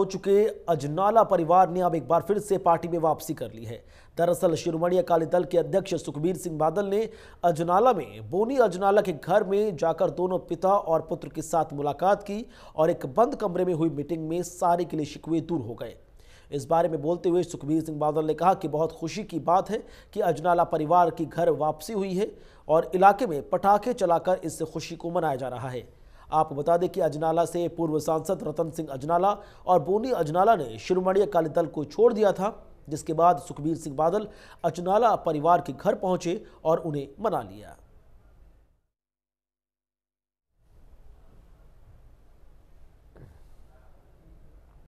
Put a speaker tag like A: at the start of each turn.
A: हो चुके अजनाला परिवार ने अब एक बार फिर से पार्टी में वापसी कर ली है दरअसल शिरोमणि अकाली दल के अध्यक्ष सुखबीर सिंह बादल ने अजनाला में बोनी अजनाला के घर में जाकर दोनों पिता और पुत्र के साथ मुलाकात की और एक बंद कमरे में हुई मीटिंग में सारे के लिए शिकवे दूर हो गए इस बारे में बोलते हुए सुखबीर सिंह बादल ने कहा कि बहुत खुशी की बात है कि अजनाला परिवार की घर वापसी हुई है और इलाके में पटाखे चलाकर इस खुशी को मनाया जा रहा है आप बता दें कि अजनाला से पूर्व सांसद रतन सिंह अजनाला और बोनी अजनाला ने श्रोमणी अकाली दल को छोड़ दिया था जिसके बाद सुखबीर सिंह बादल अजनाला परिवार के घर पहुंचे और उन्हें मना लिया